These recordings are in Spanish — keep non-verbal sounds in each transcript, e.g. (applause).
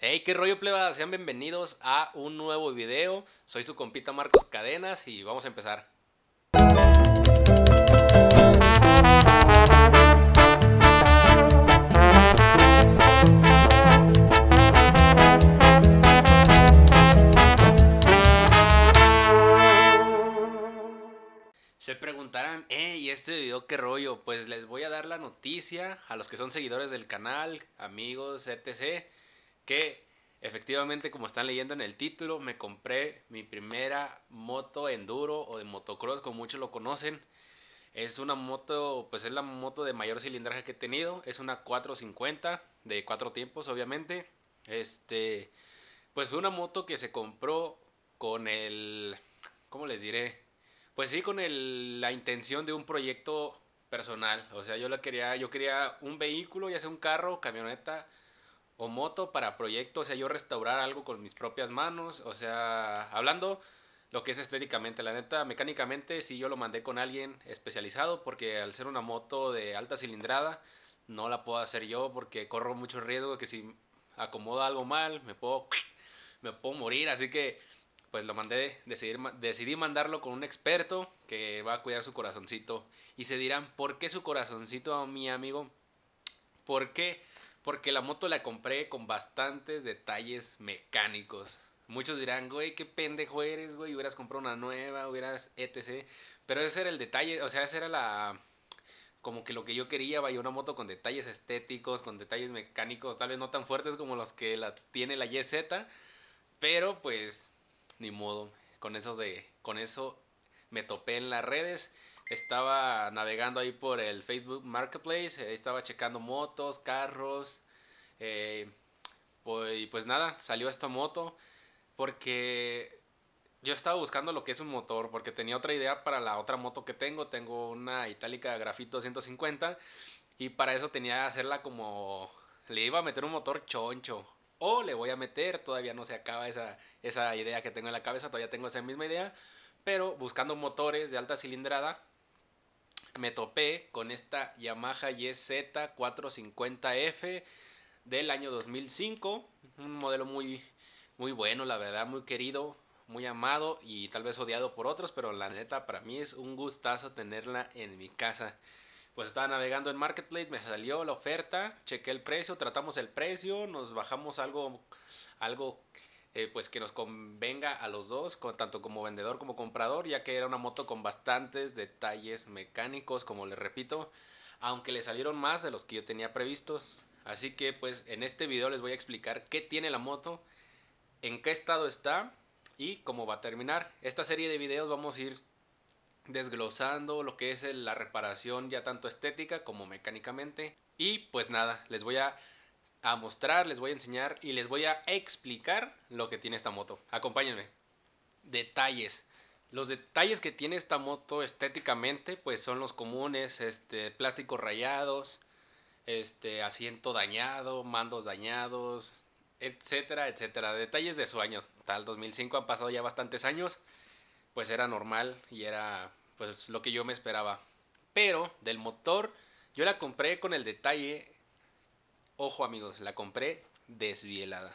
Hey, qué rollo pleba, sean bienvenidos a un nuevo video. Soy su compita Marcos Cadenas y vamos a empezar. Se preguntarán, hey este video qué rollo? Pues les voy a dar la noticia a los que son seguidores del canal, amigos, etc que efectivamente, como están leyendo en el título, me compré mi primera moto enduro o de motocross, como muchos lo conocen. Es una moto, pues es la moto de mayor cilindraje que he tenido. Es una 450 de cuatro tiempos, obviamente. Este, pues fue una moto que se compró con el, ¿cómo les diré? Pues sí, con el, la intención de un proyecto personal. O sea, yo la quería, yo quería un vehículo, ya sea un carro, camioneta, o moto para proyectos, o sea, yo restaurar algo con mis propias manos, o sea, hablando lo que es estéticamente, la neta, mecánicamente sí yo lo mandé con alguien especializado porque al ser una moto de alta cilindrada no la puedo hacer yo porque corro mucho riesgo de que si acomodo algo mal me puedo (clears throat) me puedo morir, así que pues lo mandé, decidir, decidí mandarlo con un experto que va a cuidar su corazoncito. Y se dirán, ¿por qué su corazoncito, mi amigo? ¿Por qué porque la moto la compré con bastantes detalles mecánicos. Muchos dirán, güey, qué pendejo eres, güey, hubieras comprado una nueva, hubieras etc. Pero ese era el detalle, o sea, ese era la... Como que lo que yo quería, vaya, una moto con detalles estéticos, con detalles mecánicos, tal vez no tan fuertes como los que la tiene la YZ, pero pues, ni modo, con, esos de, con eso me topé en las redes estaba navegando ahí por el Facebook Marketplace, eh, estaba checando motos, carros, eh, pues, y pues nada, salió esta moto porque yo estaba buscando lo que es un motor, porque tenía otra idea para la otra moto que tengo, tengo una itálica grafito 150 y para eso tenía que hacerla como, le iba a meter un motor choncho. O le voy a meter, todavía no se acaba esa, esa idea que tengo en la cabeza, todavía tengo esa misma idea, pero buscando motores de alta cilindrada me topé con esta Yamaha YZ450F del año 2005. Un modelo muy, muy bueno, la verdad, muy querido, muy amado y tal vez odiado por otros, pero la neta para mí es un gustazo tenerla en mi casa. Pues estaba navegando en Marketplace, me salió la oferta, chequé el precio, tratamos el precio, nos bajamos algo, algo eh, pues que nos convenga a los dos, con, tanto como vendedor como comprador, ya que era una moto con bastantes detalles mecánicos, como les repito, aunque le salieron más de los que yo tenía previstos. Así que pues en este video les voy a explicar qué tiene la moto, en qué estado está y cómo va a terminar. Esta serie de videos vamos a ir desglosando lo que es la reparación ya tanto estética como mecánicamente. Y pues nada, les voy a a mostrar, les voy a enseñar y les voy a explicar lo que tiene esta moto. Acompáñenme. Detalles. Los detalles que tiene esta moto estéticamente, pues son los comunes, este, plásticos rayados, este, asiento dañado, mandos dañados, etcétera, etcétera. Detalles de su año Tal 2005 han pasado ya bastantes años, pues era normal y era pues lo que yo me esperaba. Pero del motor, yo la compré con el detalle Ojo amigos, la compré desvielada.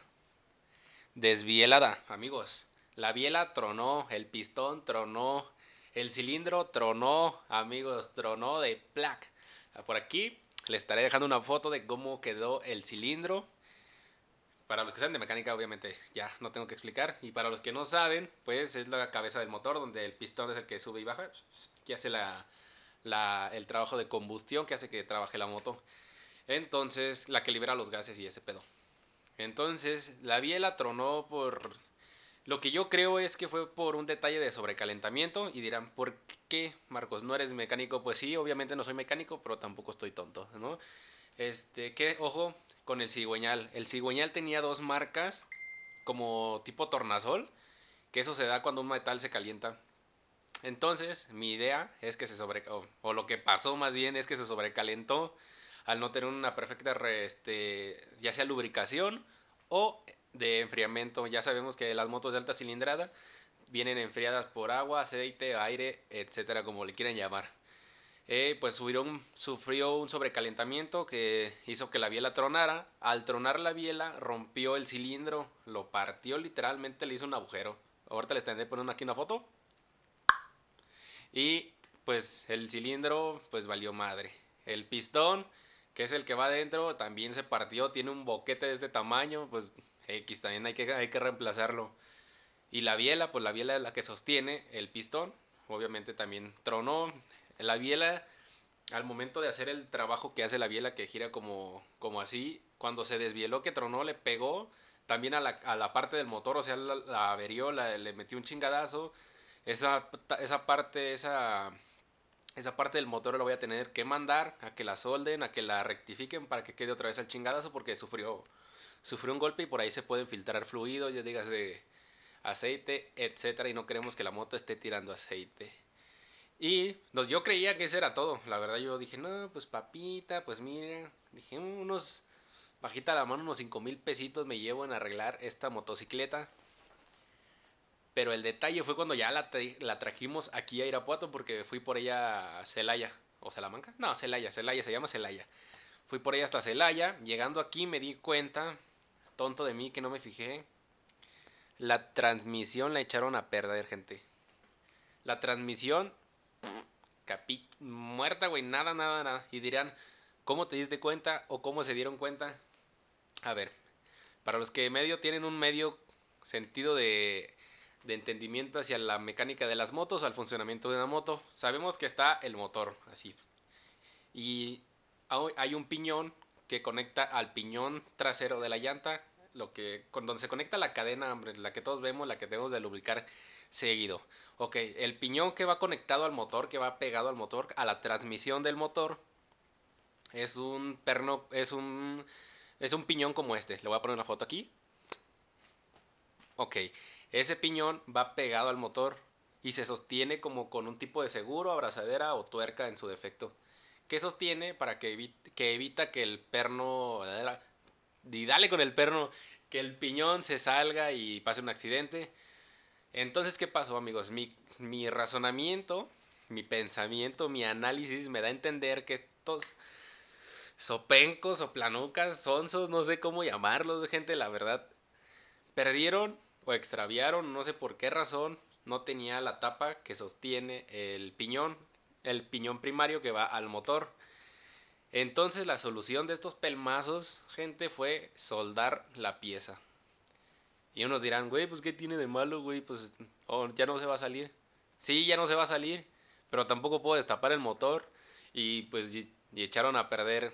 Desvielada, amigos. La biela tronó, el pistón tronó, el cilindro tronó, amigos, tronó de plac. Ah, por aquí les estaré dejando una foto de cómo quedó el cilindro. Para los que saben de mecánica, obviamente ya no tengo que explicar. Y para los que no saben, pues es la cabeza del motor, donde el pistón es el que sube y baja, que hace el trabajo de combustión, que hace que trabaje la moto. Entonces, la que libera los gases y ese pedo. Entonces, la biela tronó por... Lo que yo creo es que fue por un detalle de sobrecalentamiento y dirán, ¿por qué, Marcos, no eres mecánico? Pues sí, obviamente no soy mecánico, pero tampoco estoy tonto, ¿no? Este, que, ojo, con el cigüeñal. El cigüeñal tenía dos marcas como tipo tornasol, que eso se da cuando un metal se calienta. Entonces, mi idea es que se sobre... o lo que pasó más bien es que se sobrecalentó al no tener una perfecta, este, ya sea lubricación o de enfriamiento. Ya sabemos que las motos de alta cilindrada vienen enfriadas por agua, aceite, aire, etcétera, como le quieran llamar. Eh, pues sufrió un sobrecalentamiento que hizo que la biela tronara. Al tronar la biela, rompió el cilindro, lo partió literalmente, le hizo un agujero. Ahorita les tendré poner aquí una foto. Y pues el cilindro, pues valió madre. El pistón que es el que va adentro, también se partió, tiene un boquete de este tamaño, pues X también hay que, hay que reemplazarlo. Y la biela, pues la biela es la que sostiene el pistón, obviamente también tronó. La biela, al momento de hacer el trabajo que hace la biela, que gira como, como así, cuando se desvieló que tronó, le pegó también a la, parte del motor, o sea, la, averió, le metió un chingadazo. Esa, esa parte, esa esa parte del motor lo voy a tener que mandar a que la solden, a que la rectifiquen para que quede otra vez al chingadazo porque sufrió, sufrió un golpe y por ahí se pueden filtrar fluidos, ya digas de aceite, etcétera y no queremos que la moto esté tirando aceite. Y pues, yo creía que eso era todo. La verdad yo dije, no, pues papita, pues mira, dije mm, unos, bajita la mano, unos 5 mil pesitos me llevo en arreglar esta motocicleta. Pero el detalle fue cuando ya la, trajimos aquí a Irapuato porque fui por ella a Celaya. ¿O Salamanca? No, Celaya, Celaya, se llama Celaya. Fui por ella hasta Celaya. Llegando aquí me di cuenta, tonto de mí que no me fijé, la transmisión la echaron a perder, gente. La transmisión, capi muerta, güey, nada, nada, nada. Y dirán, ¿cómo te diste cuenta o cómo se dieron cuenta? A ver, para los que medio tienen un medio sentido de de entendimiento hacia la mecánica de las motos o al funcionamiento de una moto. Sabemos que está el motor, así. Y hay un piñón que conecta al piñón trasero de la llanta, lo que, con donde se conecta la cadena, la que todos vemos, la que tenemos de lubricar seguido. Ok, el piñón que va conectado al motor, que va pegado al motor, a la transmisión del motor, es un perno, es un, es un piñón como este. Le voy a poner una foto aquí. Ok, ese piñón va pegado al motor y se sostiene como con un tipo de seguro, abrazadera o tuerca en su defecto. Que sostiene para que, que evita que el perno... Y dale con el perno, que el piñón se salga y pase un accidente. Entonces, ¿qué pasó amigos? Mi, razonamiento, mi pensamiento, mi análisis me da a entender que estos sopencos o planucas, sonsos, no sé cómo llamarlos, gente, la verdad, perdieron o extraviaron, no sé por qué razón, no tenía la tapa que sostiene el piñón, el piñón primario que va al motor. Entonces la solución de estos pelmazos, gente, fue soldar la pieza. Y unos dirán, güey, pues qué tiene de malo, güey, pues oh, ya no se va a salir. Sí, ya no se va a salir, pero tampoco puedo destapar el motor y pues y, echaron a perder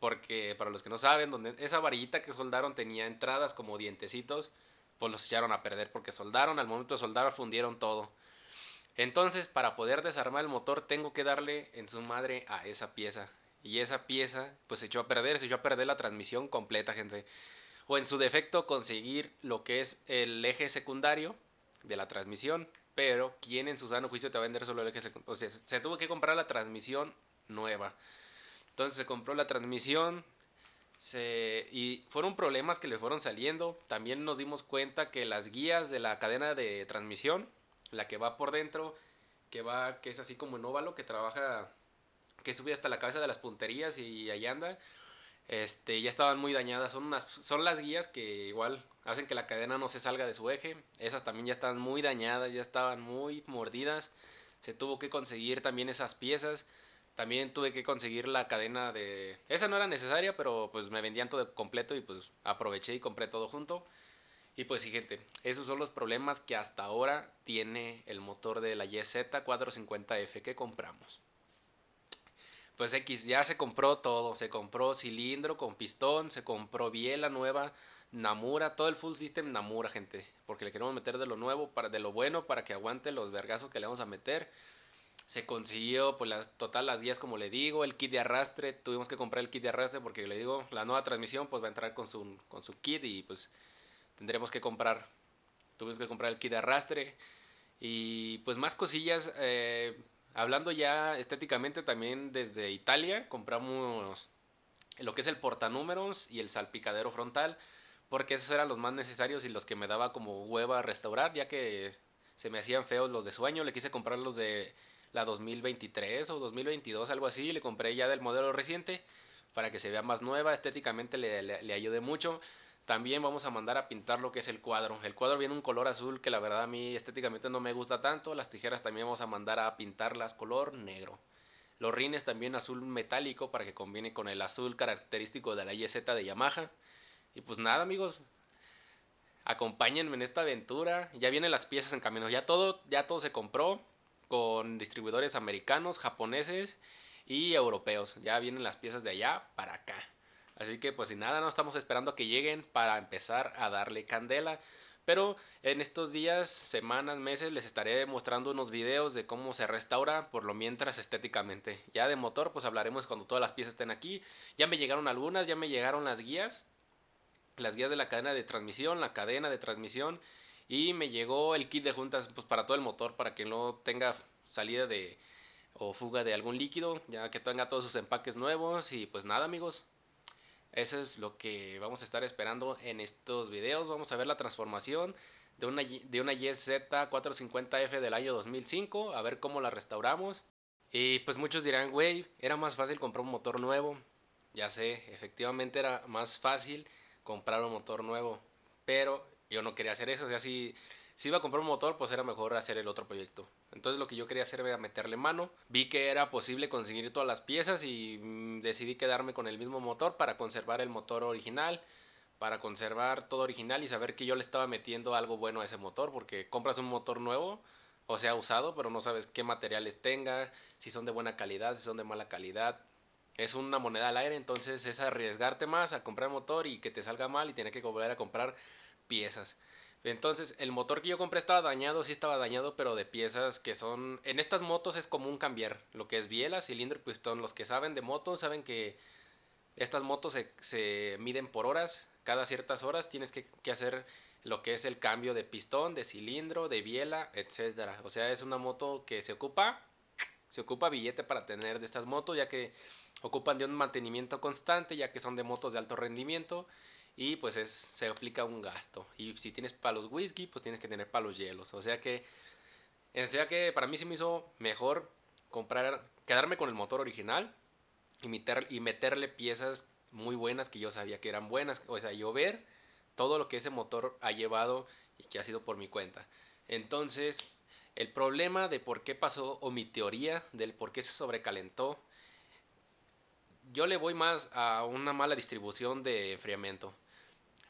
porque para los que no saben, donde esa varillita que soldaron tenía entradas como dientecitos pues, los echaron a perder porque soldaron, al momento de soldar fundieron todo. Entonces, para poder desarmar el motor, tengo que darle en su madre a esa pieza. Y esa pieza, pues se echó a perder, se echó a perder la transmisión completa, gente. O en su defecto, conseguir lo que es el eje secundario de la transmisión. Pero, quien en su sano juicio te va a vender solo el eje secundario? O sea, se tuvo que comprar la transmisión nueva. Entonces se compró la transmisión, y fueron problemas que le fueron saliendo. También nos dimos cuenta que las guías de la cadena de transmisión, la que va por dentro, que va, que es así como en óvalo, que trabaja, que sube hasta la cabeza de las punterías y ahí anda, este, ya estaban muy dañadas. Son, unas, son las guías que igual hacen que la cadena no se salga de su eje. Esas también ya estaban muy dañadas, ya estaban muy mordidas. Se tuvo que conseguir también esas piezas. También tuve que conseguir la cadena de... Esa no era necesaria, pero pues me vendían todo completo y pues aproveché y compré todo junto. Y pues sí, gente, esos son los problemas que hasta ahora tiene el motor de la YZ450F que compramos. Pues X, ya se compró todo, se compró cilindro con pistón, se compró biela nueva, Namura, todo el full system Namura, gente, porque le queremos meter de lo nuevo, para, de lo bueno, para que aguante los vergazos que le vamos a meter. Se consiguió, pues, las, total, las guías, como le digo, el kit de arrastre. Tuvimos que comprar el kit de arrastre porque, le digo, la nueva transmisión, pues, va a entrar con su, con su kit y, pues, tendremos que comprar. Tuvimos que comprar el kit de arrastre y, pues, más cosillas. Eh, hablando ya estéticamente, también desde Italia compramos lo que es el portanúmeros y el salpicadero frontal, porque esos eran los más necesarios y los que me daba como hueva restaurar, ya que se me hacían feos los de sueño. Le quise comprar los de la 2023 o 2022, algo así. Le compré ya del modelo reciente para que se vea más nueva. Estéticamente le, ayude mucho. También vamos a mandar a pintar lo que es el cuadro. El cuadro viene un color azul que la verdad a mí estéticamente no me gusta tanto. Las tijeras también vamos a mandar a pintarlas color negro. Los rines también azul metálico para que combine con el azul característico de la YZ de Yamaha. Y pues nada amigos, acompáñenme en esta aventura. Ya vienen las piezas en camino. Ya todo, ya todo se compró con distribuidores americanos, japoneses y europeos. Ya vienen las piezas de allá para acá. Así que pues sin nada, no estamos esperando a que lleguen para empezar a darle candela. Pero en estos días, semanas, meses les estaré mostrando unos videos de cómo se restaura por lo mientras estéticamente. Ya de motor pues hablaremos cuando todas las piezas estén aquí. Ya me llegaron algunas, ya me llegaron las guías. Las guías de la cadena de transmisión, la cadena de transmisión y me llegó el kit de juntas pues, para todo el motor, para que no tenga salida de o fuga de algún líquido, ya que tenga todos sus empaques nuevos y pues nada amigos. Eso es lo que vamos a estar esperando en estos videos. Vamos a ver la transformación de una, de una YZ450F del año 2005, a ver cómo la restauramos. Y pues muchos dirán, güey, era más fácil comprar un motor nuevo. Ya sé, efectivamente era más fácil comprar un motor nuevo. Pero yo no quería hacer eso. O sea, si, si iba a comprar un motor, pues era mejor hacer el otro proyecto. Entonces lo que yo quería hacer era meterle mano. Vi que era posible conseguir todas las piezas y mm, decidí quedarme con el mismo motor para conservar el motor original, para conservar todo original y saber que yo le estaba metiendo algo bueno a ese motor, porque compras un motor nuevo. O sea, usado, pero no sabes qué materiales tenga, si son de buena calidad, si son de mala calidad, es una moneda al aire, entonces es arriesgarte más a comprar motor y que te salga mal y tener que volver a comprar piezas. Entonces, el motor que yo compré estaba dañado, sí estaba dañado, pero de piezas que son... En estas motos es común cambiar lo que es biela, cilindro y pues, pistón. Los que saben de motos saben que estas motos se, miden por horas. Cada ciertas horas tienes que, que, hacer lo que es el cambio de pistón, de cilindro, de biela, etcétera. O sea, es una moto que se ocupa, se ocupa billete para tener de estas motos, ya que ocupan de un mantenimiento constante, ya que son de motos de alto rendimiento y pues se aplica un gasto. Y si tienes palos whisky, pues tienes que tener palos hielos. O sea que, o sea que para mí se me hizo mejor comprar, quedarme con el motor original y, meter, y meterle piezas muy buenas que yo sabía que eran buenas. O sea, yo ver todo lo que ese motor ha llevado y que ha sido por mi cuenta. Entonces, el problema de por qué pasó o mi teoría del por qué se sobrecalentó, yo le voy más a una mala distribución de enfriamiento.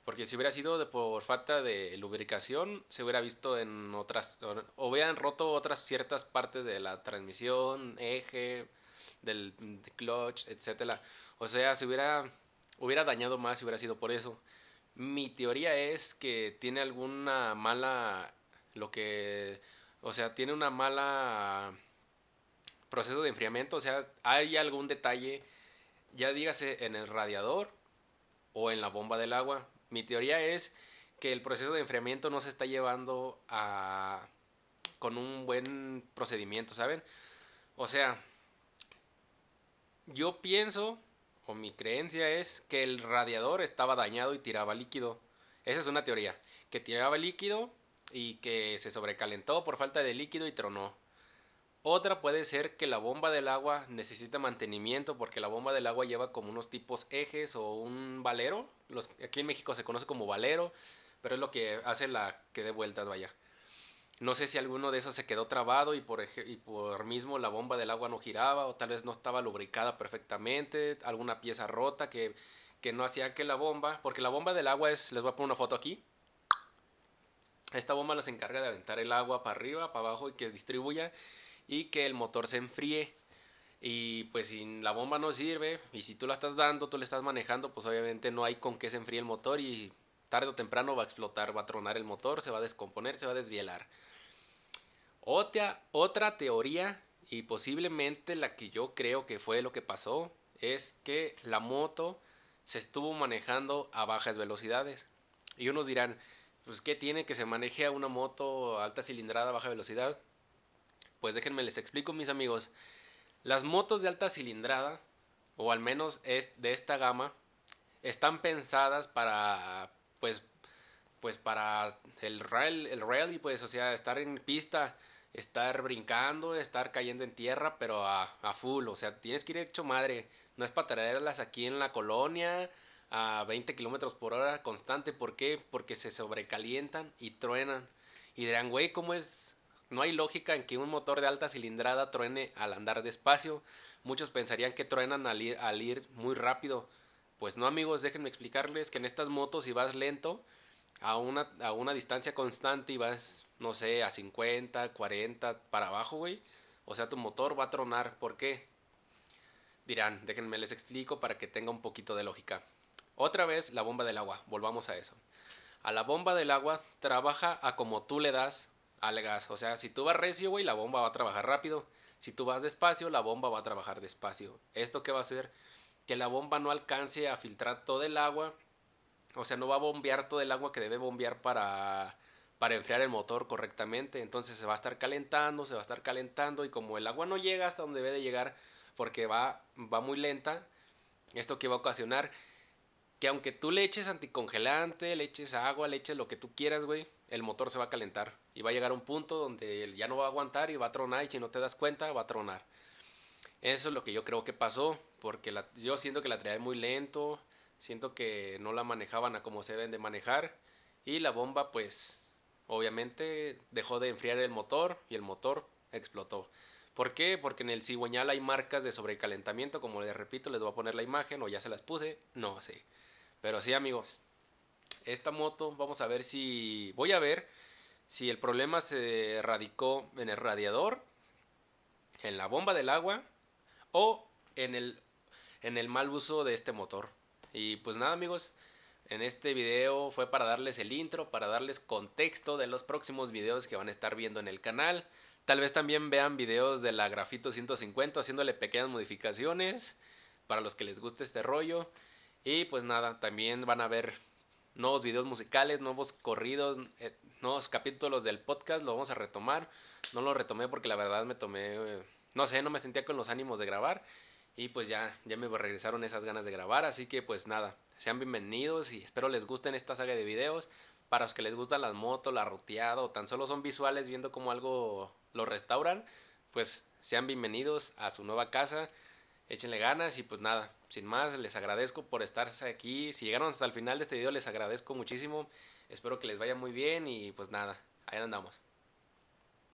Porque si hubiera sido por falta de lubricación, se hubiera visto en otras. O hubieran roto otras ciertas partes de la transmisión, eje, del clutch, etcétera. O sea, se hubiera, hubiera dañado más si hubiera sido por eso. Mi teoría es que tiene alguna mala. Lo que. O sea, tiene una mala. Proceso de enfriamiento. O sea, hay algún detalle. Ya dígase en el radiador o en la bomba del agua mi teoría es que el proceso de enfriamiento no se está llevando a, con un buen procedimiento, ¿saben? O sea, yo pienso, o mi creencia es, que el radiador estaba dañado y tiraba líquido. Esa es una teoría, que tiraba líquido y que se sobrecalentó por falta de líquido y tronó. Otra puede ser que la bomba del agua necesita mantenimiento porque la bomba del agua lleva como unos tipos ejes o un valero. Los, aquí en México se conoce como valero, pero es lo que hace la que dé vueltas, vaya. No sé si alguno de esos se quedó trabado y por, y por mismo la bomba del agua no giraba o tal vez no estaba lubricada perfectamente, alguna pieza rota que, que no hacía que la bomba, porque la bomba del agua es, les voy a poner una foto aquí, esta bomba nos encarga de aventar el agua para arriba, para abajo y que distribuya y que el motor se enfríe. Y pues si la bomba no sirve y si tú la estás dando, tú la estás manejando, pues obviamente no hay con qué se enfríe el motor y tarde o temprano va a explotar, va a tronar el motor, se va a descomponer, se va a desvielar. Otra, otra teoría y posiblemente la que yo creo que fue lo que pasó es que la moto se estuvo manejando a bajas velocidades. Y unos dirán, pues ¿qué tiene que se maneje a una moto alta cilindrada a baja velocidad? pues déjenme les explico, mis amigos. Las motos de alta cilindrada, o al menos es de esta gama, están pensadas para, pues, pues para el rally, el pues, o sea, estar en pista, estar brincando, estar cayendo en tierra, pero a, a full, o sea, tienes que ir hecho madre. No es para traerlas aquí en la colonia, a 20 kilómetros por hora constante. ¿Por qué? Porque se sobrecalientan y truenan. Y dirán, güey, ¿cómo es no hay lógica en que un motor de alta cilindrada truene al andar despacio. Muchos pensarían que truenan al ir, muy rápido. Pues no amigos, déjenme explicarles que en estas motos si vas lento, a una, a una distancia constante y vas, no sé, a 50, 40, para abajo, güey. O sea, tu motor va a tronar. ¿Por qué? Dirán, déjenme les explico para que tenga un poquito de lógica. Otra vez la bomba del agua, volvamos a eso. A la bomba del agua trabaja a como tú le das gas. O sea, si tú vas recio, güey, la bomba va a trabajar rápido. Si tú vas despacio, la bomba va a trabajar despacio. ¿Esto qué va a hacer? Que la bomba no alcance a filtrar todo el agua. O sea, no va a bombear todo el agua que debe bombear para, para enfriar el motor correctamente. Entonces se va a estar calentando, se va a estar calentando. Y como el agua no llega hasta donde debe de llegar, porque va, va muy lenta, esto que va a ocasionar que aunque tú le eches anticongelante, le eches agua, le eches lo que tú quieras, güey, el motor se va a calentar y va a llegar a un punto donde ya no va a aguantar y va a tronar y si no te das cuenta va a tronar. Eso es lo que yo creo que pasó, porque yo siento que la trae muy lento, siento que no la manejaban a como se deben de manejar y la bomba pues obviamente dejó de enfriar el motor y el motor explotó. ¿Por qué? Porque en el cigüeñal hay marcas de sobrecalentamiento, como les repito, les voy a poner la imagen o ya se las puse, no sé. Pero sí amigos, esta moto. Vamos a ver si, voy a ver si el problema se radicó en el radiador, en la bomba del agua o en el, en el mal uso de este motor. Y pues nada amigos, en este video fue para darles el intro, para darles contexto de los próximos videos que van a estar viendo en el canal. Tal vez también vean videos de la Grafito 150 haciéndole pequeñas modificaciones para los que les guste este rollo. Y pues nada, también van a ver nuevos videos musicales, nuevos corridos, eh, nuevos capítulos del podcast, lo vamos a retomar. No lo retomé porque la verdad me tomé, eh, no sé, no me sentía con los ánimos de grabar y pues ya, ya me regresaron esas ganas de grabar, así que pues nada, sean bienvenidos y espero les gusten esta saga de videos. Para los que les gustan las motos, la ruteada o tan solo son visuales viendo cómo algo lo restauran, pues sean bienvenidos a su nueva casa échenle ganas y pues nada, sin más, les agradezco por estarse aquí. Si llegaron hasta el final de este video, les agradezco muchísimo. Espero que les vaya muy bien y pues nada, ahí andamos.